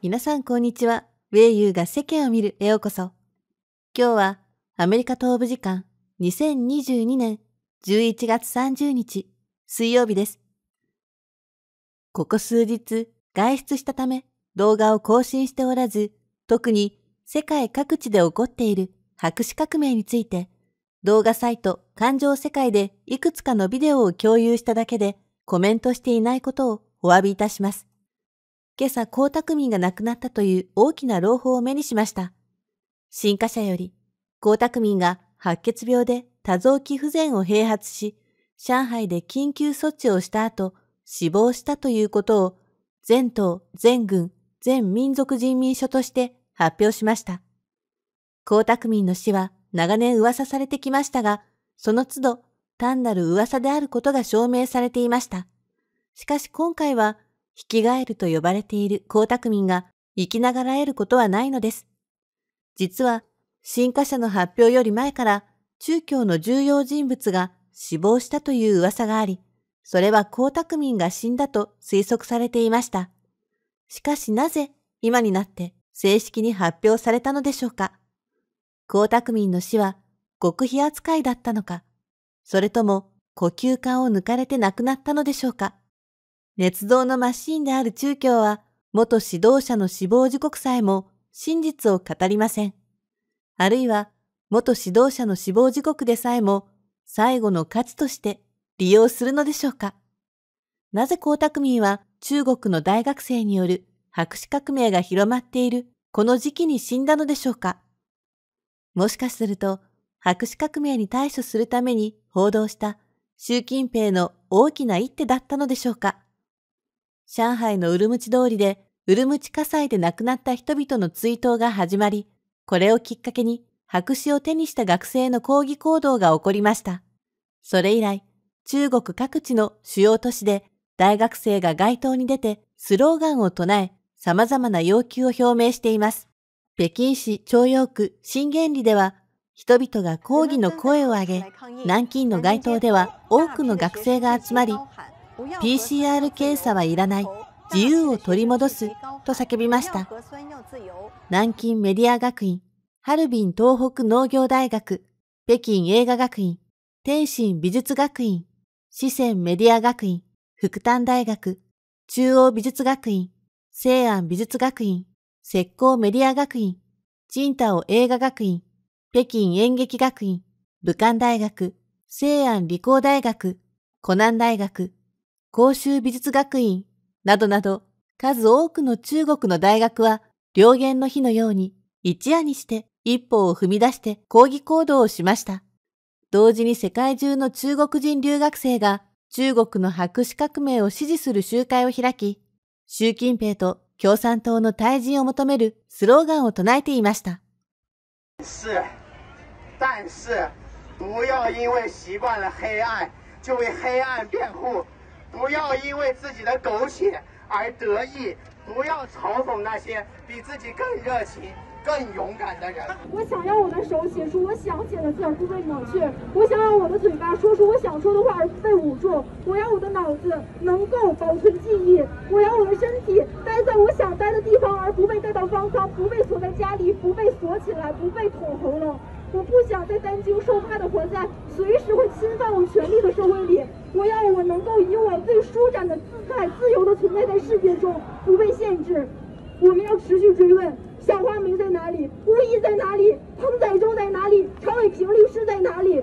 皆さんこんにちは。ユーが世間を見るへようこそ。今日はアメリカ東部時間2022年11月30日水曜日です。ここ数日外出したため動画を更新しておらず、特に世界各地で起こっている白紙革命について動画サイト感情世界でいくつかのビデオを共有しただけでコメントしていないことをお詫びいたします。今朝江沢民が亡くなったという大きな朗報を目にしました。新華社より、江沢民が白血病で多臓器不全を併発し、上海で緊急措置をした後、死亡したということを、全党、全軍、全民族人民署として発表しました。江沢民の死は長年噂されてきましたが、その都度単なる噂であることが証明されていました。しかし今回は引き返ると呼ばれている江沢民が生きながら得ることはないのです。実は、新華社の発表より前から、中共の重要人物が死亡したという噂があり、それは江沢民が死んだと推測されていました。しかしなぜ今になって正式に発表されたのでしょうか江沢民の死は極秘扱いだったのかそれとも呼吸管を抜かれて亡くなったのでしょうか捏造のマシーンである中共は、元指導者の死亡時刻さえも真実を語りません。あるいは、元指導者の死亡時刻でさえも、最後の価値として利用するのでしょうか。なぜ江沢民は中国の大学生による白紙革命が広まっているこの時期に死んだのでしょうか。もしかすると、白紙革命に対処するために報道した習近平の大きな一手だったのでしょうか。上海のウルムチ通りで、ウルムチ火災で亡くなった人々の追悼が始まり、これをきっかけに白紙を手にした学生の抗議行動が起こりました。それ以来、中国各地の主要都市で大学生が街頭に出てスローガンを唱え、様々な要求を表明しています。北京市朝陽区新原理では、人々が抗議の声を上げ、南京の街頭では多くの学生が集まり、PCR 検査はいらない、自由を取り戻すと叫びました。南京メディア学院、ハルビン東北農業大学、北京映画学院、天津美術学院、四川メディア学院、福旦大学、中央美術学院、西安美術学院、石膏メディア学院、チン映画学院、北京演劇学院、武漢大学、西安理工大学、湖南大学、公衆美術学院などなど数多くの中国の大学は両言の日のように一夜にして一歩を踏み出して抗議行動をしました。同時に世界中の中国人留学生が中国の白紙革命を支持する集会を開き、習近平と共産党の退陣を求めるスローガンを唱えていました。但是，不要因为习惯了黑暗，就为黑暗辩护。不要因为自己的苟且而得意，不要嘲讽那些比自己更热情、更勇敢的人。我想要我的手写出我想写的字不被抹去，我想要我的嘴巴说出我想说的话而不被捂住，我要我的脑子能够保存记忆，我要我的身体待在我想待的地方而不被带到荒舱，不被锁在家里，不被锁起来，不被捅喉咙。我不想再担惊受怕的活在随时会侵犯我权利的社会里。我要我能够以我最舒展的姿态，自由地存在在世界中，不被限制。我们要持续追问：小花梅在哪里？吴仪在哪里？彭宰洲在哪里？常伟平律师在哪里？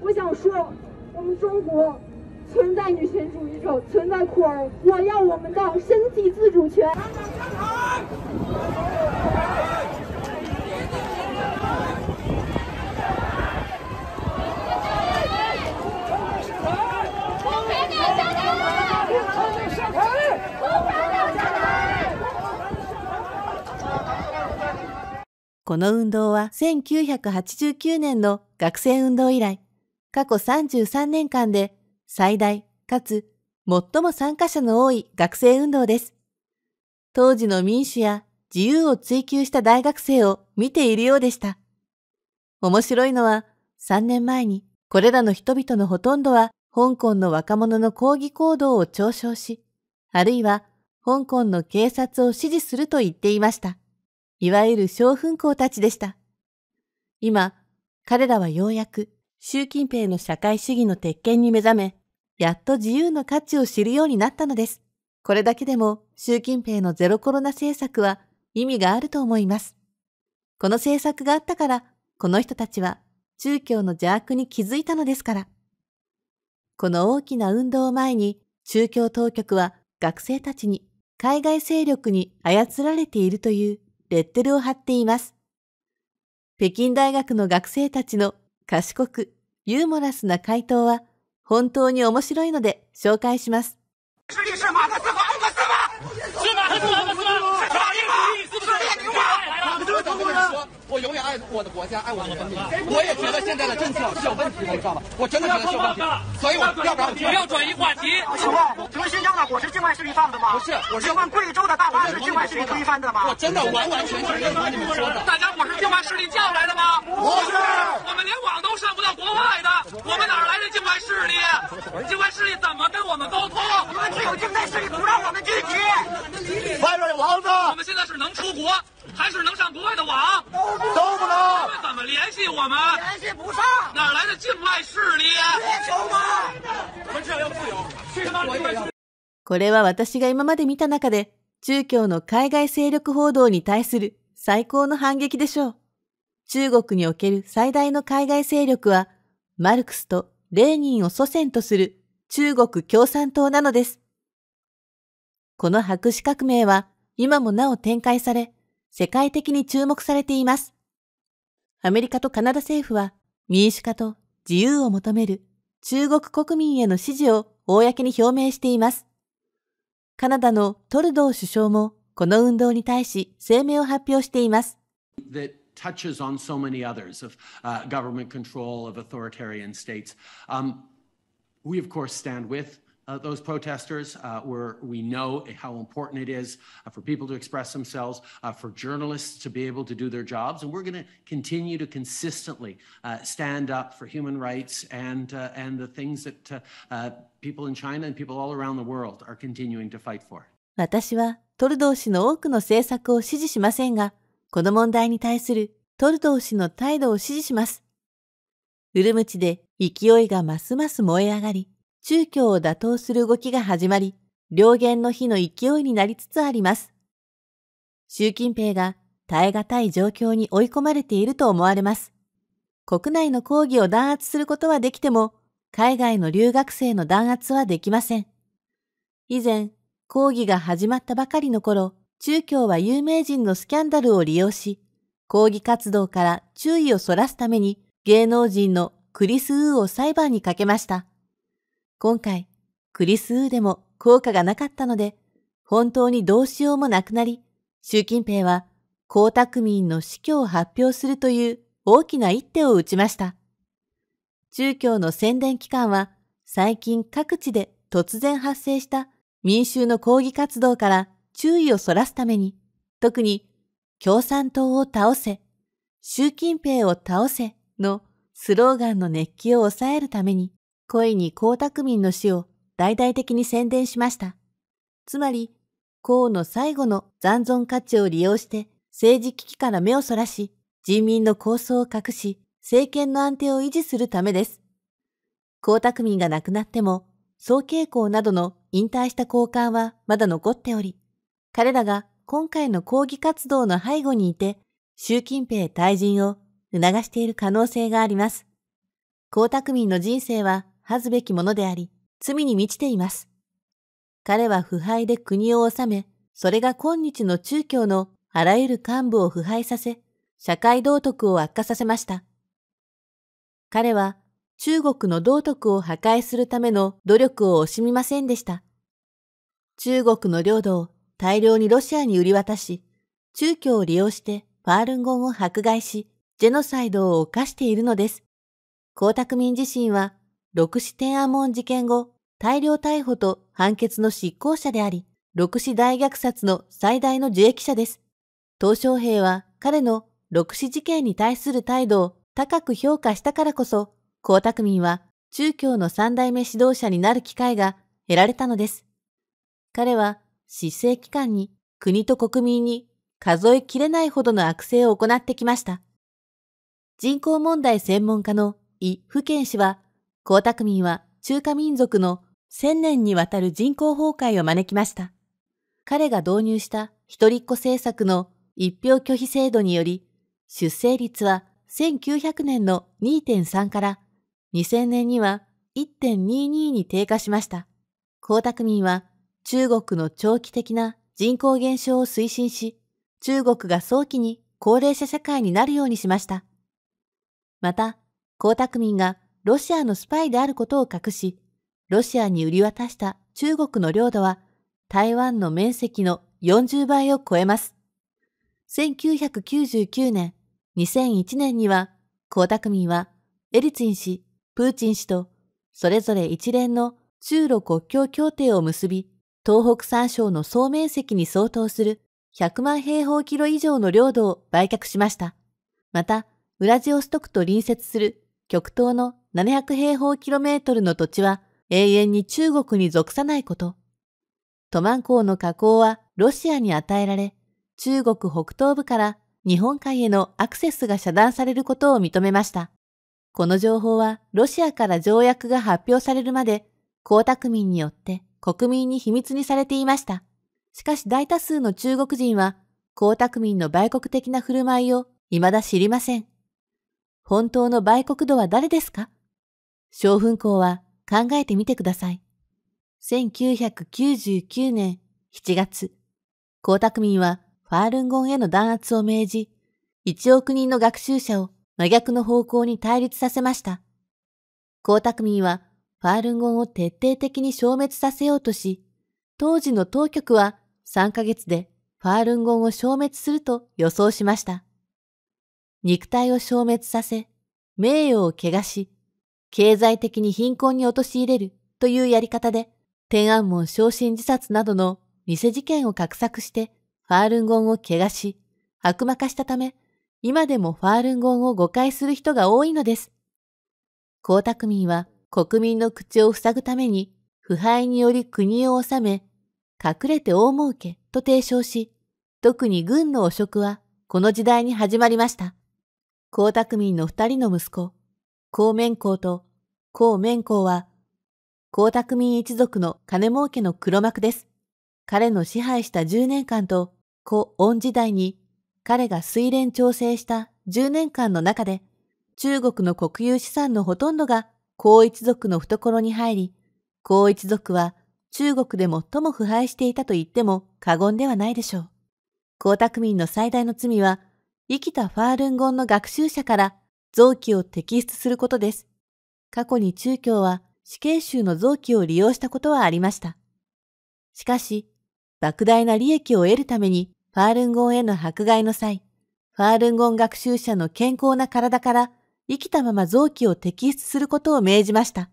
我想说，我们中国存在女权主义者，存在酷儿。我要我们的身体自主权。この運動は1989年の学生運動以来、過去33年間で最大かつ最も参加者の多い学生運動です。当時の民主や自由を追求した大学生を見ているようでした。面白いのは3年前にこれらの人々のほとんどは香港の若者の抗議行動を嘲笑し、あるいは香港の警察を支持すると言っていました。いわゆる小奮校たちでした。今、彼らはようやく習近平の社会主義の鉄拳に目覚め、やっと自由の価値を知るようになったのです。これだけでも習近平のゼロコロナ政策は意味があると思います。この政策があったから、この人たちは中共の邪悪に気づいたのですから。この大きな運動を前に、中共当局は学生たちに海外勢力に操られているというレッテルを貼っています。北京大学の学生たちの賢くユーモラスな回答は本当に面白いので紹介します。我永远爱我的国家，爱我的人民。我也觉得现在的政策是有问题的，你知道吗？我真的觉得有问题，所以我要不然不要转移话题。请问，德新疆的我是境外势力放的吗？不是，我是问贵州的大巴是境外势力推翻的吗？我真的完完全全。大家伙是境外势力叫来的吗？不是，我们连网都上不到国外的，我们哪来的境外势力？境外势力怎么跟我们沟通？我们只有境内势力不让我们聚集。外边有王子，我们现在是能出国。还是能上不坏的网？都不兜？怎么联系我们？联系不上。哪来的境外势力？别求吗？我们这要自由，去他妈的！これは私が今まで見た中で、中共の海外勢力報道に対する最高の反撃でしょう。中国における最大の海外勢力は、マルクスとレーニンを祖先とする中国共産党なのです。この白紙革命は今もなお展開され、世界的に注目されています。アメリカとカナダ政府は民主化と自由を求める中国国民への支持を公に表明しています。カナダのトルドー首相もこの運動に対し声明を発表しています。uh, those protesters. Uh, where we know how important it is uh, for people to express themselves, for journalists to be able to do their jobs, and we're going to continue to consistently stand up for human rights and and the things that people in China and people all around the world are continuing to fight for. 私はトルドー氏の多くの政策を支持しませんが、この問題に対するトルドー氏の態度を支持します。ウルムチで勢いがますます燃え上がり、中共を打倒する動きが始まり、両元の火の勢いになりつつあります。習近平が耐え難い状況に追い込まれていると思われます。国内の抗議を弾圧することはできても、海外の留学生の弾圧はできません。以前、抗議が始まったばかりの頃、中共は有名人のスキャンダルを利用し、抗議活動から注意をそらすために芸能人のクリス・ウーを裁判にかけました。今回、クリス・ウーでも効果がなかったので、本当にどうしようもなくなり、習近平は、江沢民の死去を発表するという大きな一手を打ちました。中共の宣伝機関は、最近各地で突然発生した民衆の抗議活動から注意をそらすために、特に共産党を倒せ、習近平を倒せのスローガンの熱気を抑えるために、声に江沢民の死を大々的に宣伝しました。つまり、江の最後の残存価値を利用して政治危機から目をそらし、人民の構想を隠し、政権の安定を維持するためです。江沢民が亡くなっても、総慶向などの引退した交換はまだ残っており、彼らが今回の抗議活動の背後にいて、習近平退陣を促している可能性があります。江沢民の人生は恥ずべきものであり、罪に満ちています。彼は腐敗で国を治め、それが今日の中共のあらゆる幹部を腐敗させ、社会道徳を悪化させました。彼は中国の道徳を破壊するための努力を惜しみませんでした。中国の領土を大量にロシアに売り渡し、中共を利用してファールンゴンを迫害し、ジェノサイドを犯しているのです。江沢民自身は六四天安門事件後、大量逮捕と判決の執行者であり、六四大虐殺の最大の受益者です。東小平は彼の六四事件に対する態度を高く評価したからこそ、江沢民は中共の三代目指導者になる機会が得られたのです。彼は失政期間に国と国民に数えきれないほどの悪性を行ってきました。人口問題専門家の伊フ健氏は江沢民は中華民族の1000年にわたる人口崩壊を招きました。彼が導入した一人っ子政策の一票拒否制度により、出生率は1900年の2.3から2000年には1.22に低下しました。江沢民は中国の長期的な人口減少を推進し、中国が早期に高齢者社会になるようにしました。また、江沢民がロシアのスパイであることを隠し、ロシアに売り渡した中国の領土は台湾の面積の40倍を超えます。1999年、2001年には、江沢民はエリツィン氏、プーチン氏とそれぞれ一連の中ロ国境協定を結び、東北三省の総面積に相当する100万平方キロ以上の領土を売却しました。また、ウラジオストクと隣接する極東の700平方キロメートルの土地は永遠に中国に属さないこと。トマン港の河口はロシアに与えられ、中国北東部から日本海へのアクセスが遮断されることを認めました。この情報はロシアから条約が発表されるまで、江沢民によって国民に秘密にされていました。しかし大多数の中国人は、江沢民の売国的な振る舞いを未だ知りません。本当の売国度は誰ですか小粉校は考えてみてください。1999年7月、江沢民はファールンゴンへの弾圧を命じ、1億人の学習者を真逆の方向に対立させました。江沢民はファールンゴンを徹底的に消滅させようとし、当時の当局は3ヶ月でファールンゴンを消滅すると予想しました。肉体を消滅させ、名誉を汚し、経済的に貧困に陥れるというやり方で、天安門昇進自殺などの偽事件を画策して、ファールンゴンを怪我し、悪魔化したため、今でもファールンゴンを誤解する人が多いのです。江沢民は国民の口を塞ぐために、腐敗により国を治め、隠れて大儲けと提唱し、特に軍の汚職はこの時代に始まりました。江沢民の二人の息子、孔面公と孔面公は、江沢民一族の金儲けの黒幕です。彼の支配した10年間と、古恩時代に、彼が水連調整した10年間の中で、中国の国有資産のほとんどが孔一族の懐に入り、孔一族は中国で最も腐敗していたと言っても過言ではないでしょう。江沢民の最大の罪は、生きたファールンゴンの学習者から臓器を摘出することです。過去に中共は死刑囚の臓器を利用したことはありました。しかし、莫大な利益を得るためにファールンゴンへの迫害の際、ファールンゴン学習者の健康な体から生きたまま臓器を摘出することを命じました。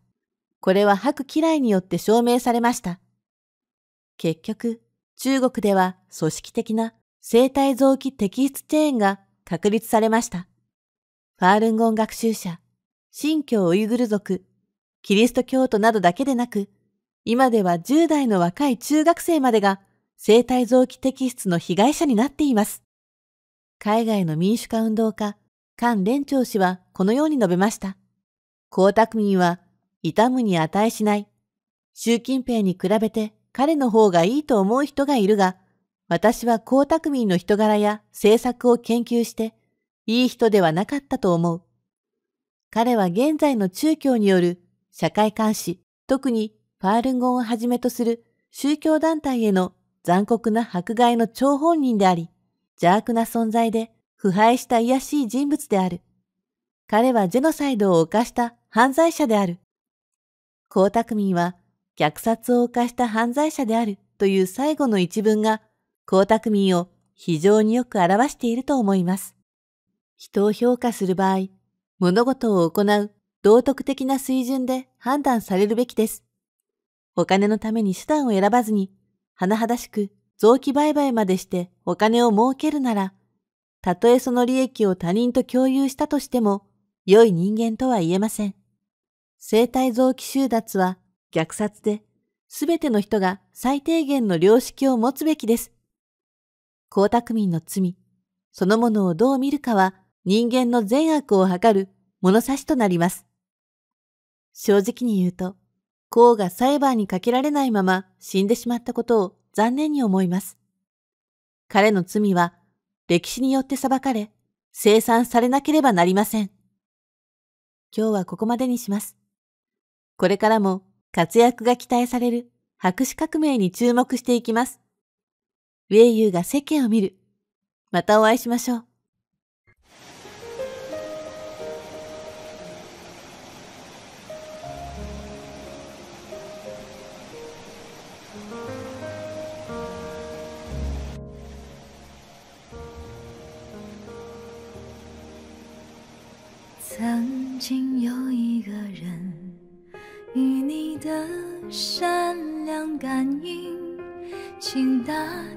これは白嫌いによって証明されました。結局、中国では組織的な生体臓器摘出チェーンが確立されました。ファールンゴン学習者、新疆ウイグル族、キリスト教徒などだけでなく、今では10代の若い中学生までが生体臓器摘出の被害者になっています。海外の民主化運動家、菅連長氏はこのように述べました。江沢民は痛むに値しない。習近平に比べて彼の方がいいと思う人がいるが、私は江沢民の人柄や政策を研究して、いい人ではなかったと思う。彼は現在の中教による社会監視、特にファールンゴンをはじめとする宗教団体への残酷な迫害の張本人であり、邪悪な存在で腐敗した卑しい人物である。彼はジェノサイドを犯した犯罪者である。江沢民は虐殺を犯した犯罪者であるという最後の一文が江沢民を非常によく表していると思います。人を評価する場合、物事を行う道徳的な水準で判断されるべきです。お金のために手段を選ばずに、甚だしく臓器売買までしてお金を儲けるなら、たとえその利益を他人と共有したとしても、良い人間とは言えません。生体臓器収奪は虐殺で、すべての人が最低限の良識を持つべきです。江沢民の罪、そのものをどう見るかは人間の善悪を図る物差しとなります。正直に言うと、孔が裁判にかけられないまま死んでしまったことを残念に思います。彼の罪は歴史によって裁かれ、生産されなければなりません。今日はここまでにします。これからも活躍が期待される白紙革命に注目していきます。ウェイユーが世間を見る。またお会いしましょう。有一个人与你的善良感应，请打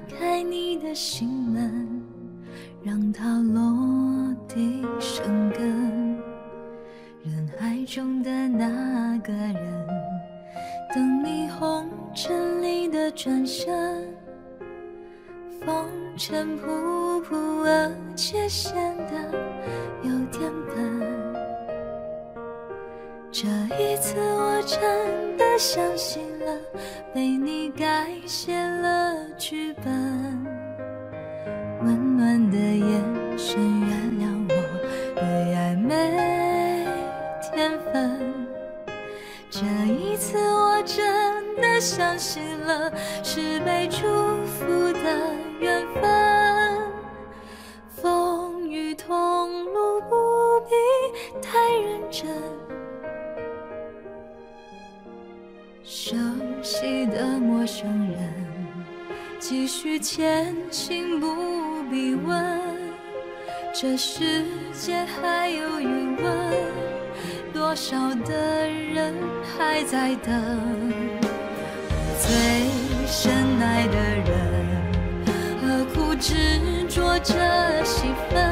开你的心门，让它落地生根。人海中的那个人，等你红尘里的转身，风尘仆仆而却显得有点。这一次我真的相信了，被你改写了剧本。温暖的眼神原谅我对爱没天分。这一次我真的相信了，是被祝福的缘分。陌生人，继续前行，不必问。这世界还有余温，多少的人还在等。最深爱的人，何苦执着这戏份？